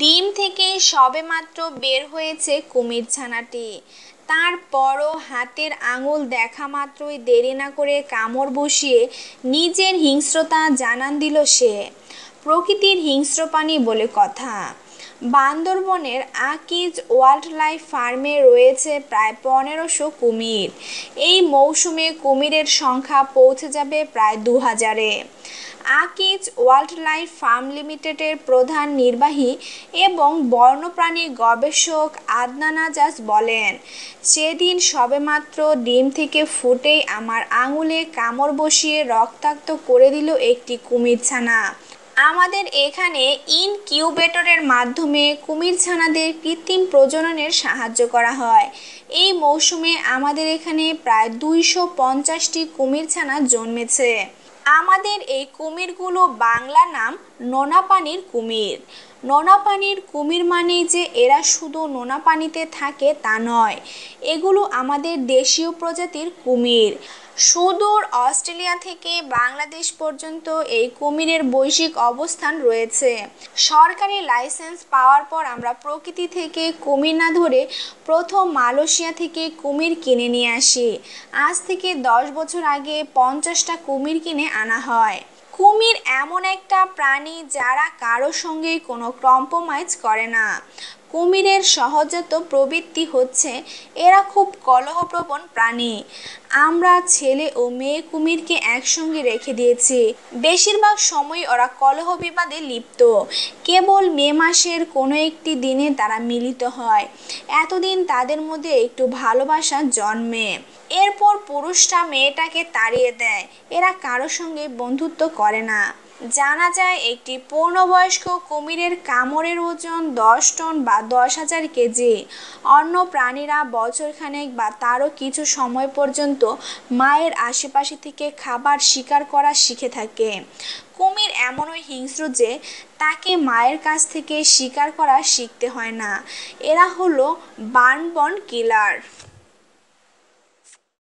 ডিম থেকে সবেমাত্র বের হয়েছে কুমির ছানাটি তারপরও হাতের আঙুল দেখা মাত্রই দেরি না করে কামড় বসিয়ে নিজের হিংস্রতা জানান দিল সে প্রকৃতির হিংস্র প্রাণী বলে কথা বান্দরবনের আকিজ ওয়াইল্ড লাইফ ফার্মে রয়েছে প্রায় পনেরোশো কুমির এই মৌসুমে কুমিরের সংখ্যা পৌঁছে যাবে প্রায় দু হাজারে আকিজ ওয়াইল্ড লাইফ ফার্ম লিমিটেডের প্রধান নির্বাহী এবং বন্যপ্রাণী গবেষক আদনান আজাজ বলেন সেদিন সবেমাত্র ডিম থেকে ফুটেই আমার আঙুলে কামড় বসিয়ে রক্তাক্ত করে দিল একটি কুমির ছানা আমাদের এখানে ইনকিউবেটরের মাধ্যমে কুমির ছানাদের কৃত্রিম প্রজননের সাহায্য করা হয় এই মৌসুমে আমাদের এখানে প্রায় দুইশো পঞ্চাশটি কুমির ছানা জন্মেছে আমাদের এই কুমিরগুলো বাংলা নাম নোনা পানির কুমির নোনা পানির কুমির মানেই যে এরা শুধু নোনা পানিতে থাকে তা নয় এগুলো আমাদের দেশীয় প্রজাতির কুমির সুদূর অস্ট্রেলিয়া থেকে বাংলাদেশ পর্যন্ত এই কুমিরের বৈশ্বিক অবস্থান রয়েছে সরকারি লাইসেন্স পাওয়ার পর আমরা প্রকৃতি থেকে কুমির না ধরে প্রথম মালয়েশিয়া থেকে কুমির কিনে নিয়ে আসি আজ থেকে দশ বছর আগে পঞ্চাশটা কুমির কিনে আনা হয় কুমির এমন একটা প্রাণী যারা কারোর সঙ্গেই কোনো কম্প্রোমাইজ করে না কুমিরের সহজাত প্রবৃত্তি হচ্ছে এরা খুব কলহপ্রবণ প্রাণী আমরা ছেলে ও মেয়ে কুমিরকে একসঙ্গে রেখে দিয়েছি বেশিরভাগ সময় ওরা কলহ বিবাদে লিপ্ত কেবল মে মাসের কোনো একটি দিনে তারা মিলিত হয় এতদিন তাদের মধ্যে একটু ভালোবাসা জন্মে এরপর পুরুষরা মেয়েটাকে তাড়িয়ে দেয় এরা কারো সঙ্গে বন্ধুত্ব করে না জানা যায় একটি পূর্ণবয়স্ক কুমিরের কামড়ের ওজন দশ টন বা দশ হাজার কেজি অন্য প্রাণীরা বছরখানেক বা তারও কিছু সময় পর্যন্ত মায়ের আশেপাশে থেকে খাবার শিকার করা শিখে থাকে কুমির এমনই হিংস্র যে তাকে মায়ের কাছ থেকে শিকার করা শিখতে হয় না এরা হলো বানবন কিলার